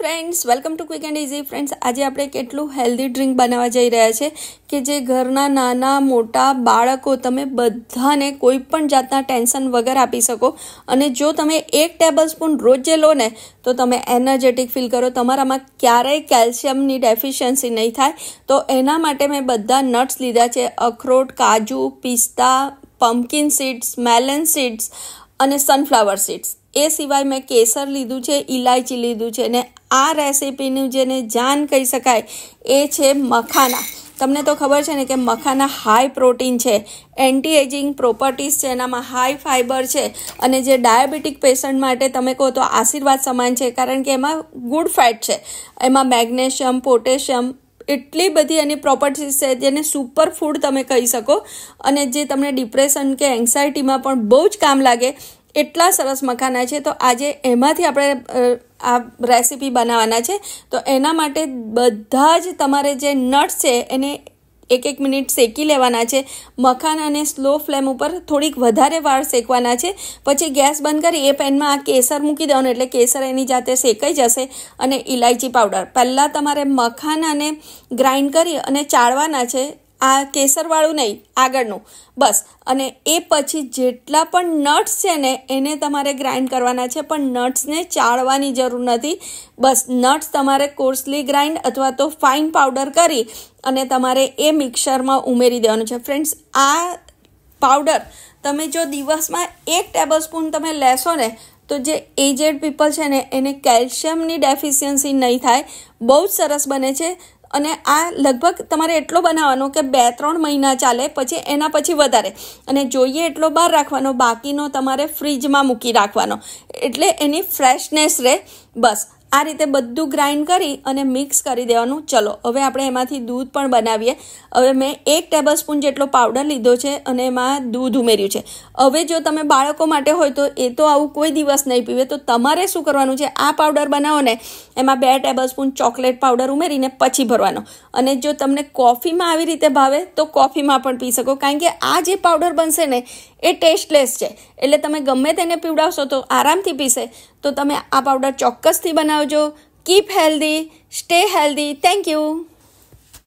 friends welcome to quick and easy friends આજે આપણે કેટલું હેલ્ધી ડ્રિંક બનાવવા જઈ રહ્યા છે કે જે ઘરના નાના મોટા બાળકો તમે બધાને કોઈ પણ જાતના ટેન્શન વગર આપી શકો અને જો તમે એક ટેબલ સ્પૂન રોજે લો ને તો તમે એનર્જેટિક ફીલ કરો તમારામાં ક્યારેય કેલ્શિયમની ડેફિશિયન્સી નહીં થાય તો એના માટે મેં બધા નટ્સ લીધા છે અખરોટ કાજુ પિસ્તા પમ્પકિન સીડ્સ મેલન સીડ્સ અને સનફ્લાવર સીડ્સ એ સિવાય મેં કેસર લીધું છે ઇલાયચી લીધું છે ને આ રેસીપીનું જેને જાન કહી શકાય એ છે મખાના તમને તો ખબર છે ને કે મખાના હાઈ પ્રોટીન છે એન્ટી એજિંગ પ્રોપર્ટીઝ છે એનામાં હાઈ ફાઈબર છે અને જે ડાયાબિટીક પેશન્ટ માટે તમે કહો તો આશીર્વાદ સમાન છે કારણ કે એમાં ગુડ ફેટ છે એમાં મેગ્નેશિયમ પોટેશિયમ એટલી બધી એની પ્રોપર્ટીઝ છે જેને સુપર ફૂડ તમે કહી શકો અને જે તમને ડિપ્રેશન કે એન્ઝાયટીમાં પણ બહુ જ કામ લાગે એટલા સરસ મખાના છે તો આજે એમાંથી આપણે આ રેસીપી બનાવવાના છે તો એના માટે બધા જ તમારે જે નટ્સ છે એને એક એક મિનિટ શેકી લેવાના છે મખાનાને સ્લો ફ્લેમ ઉપર થોડીક વધારે વાર શેકવાના છે પછી ગેસ બંધ કરી એ પેનમાં આ કેસર મૂકી દેવાનું એટલે કેસર એની જાતે શેકાઈ જશે અને ઇલાયચી પાવડર પહેલાં તમારે મખાનાને ગ્રાઇન્ડ કરી અને ચાળવાના છે આ કેસરવાળું નહીં આગળનું બસ અને એ પછી જેટલા પણ નટ્સ છે ને એને તમારે ગ્રાઇન્ડ કરવાના છે પણ નટ્સને ચાળવાની જરૂર નથી બસ નટ્સ તમારે કોર્સલી ગ્રાઇન્ડ અથવા તો ફાઇન પાવડર કરી અને તમારે એ મિક્સરમાં ઉમેરી દેવાનું છે ફ્રેન્ડ્સ આ પાવડર તમે જો દિવસમાં એક ટેબલસ્પૂન તમે લેશો ને તો જે એજેડ પીપલ છે ને એને કેલ્શિયમની ડેફિશિયન્સી નહીં થાય બહુ જ સરસ બને છે અને આ લગભગ તમારે એટલો બનાવવાનો કે બે ત્રણ મહિના ચાલે પછી એના પછી વધારે અને જોઈએ એટલો બહાર રાખવાનો બાકીનો તમારે ફ્રીજમાં મૂકી રાખવાનો એટલે એની ફ્રેશનેસ રહે બસ આ રીતે બધું ગ્રાઇન્ડ કરી અને મિક્સ કરી દેવાનું ચલો હવે આપણે એમાંથી દૂધ પણ બનાવીએ હવે મેં એક ટેબલ જેટલો પાવડર લીધો છે અને એમાં દૂધ ઉમેર્યું છે હવે જો તમે બાળકો માટે હોય તો એ તો આવું કોઈ દિવસ નહીં પીવે તો તમારે શું કરવાનું છે આ પાવડર બનાવો ને એમાં બે ટેબલ ચોકલેટ પાવડર ઉમેરીને પછી ભરવાનો અને જો તમને કોફીમાં આવી રીતે ભાવે તો કોફીમાં પણ પી શકો કારણ કે આ જે પાવડર બનશે ને એ ટેસ્ટલેસ છે એટલે તમે ગમે તેને પીવડાવશો તો આરામથી પીશે તો તમે આ પાવડર ચોક્કસથી બનાવજો keep healthy stay healthy thank you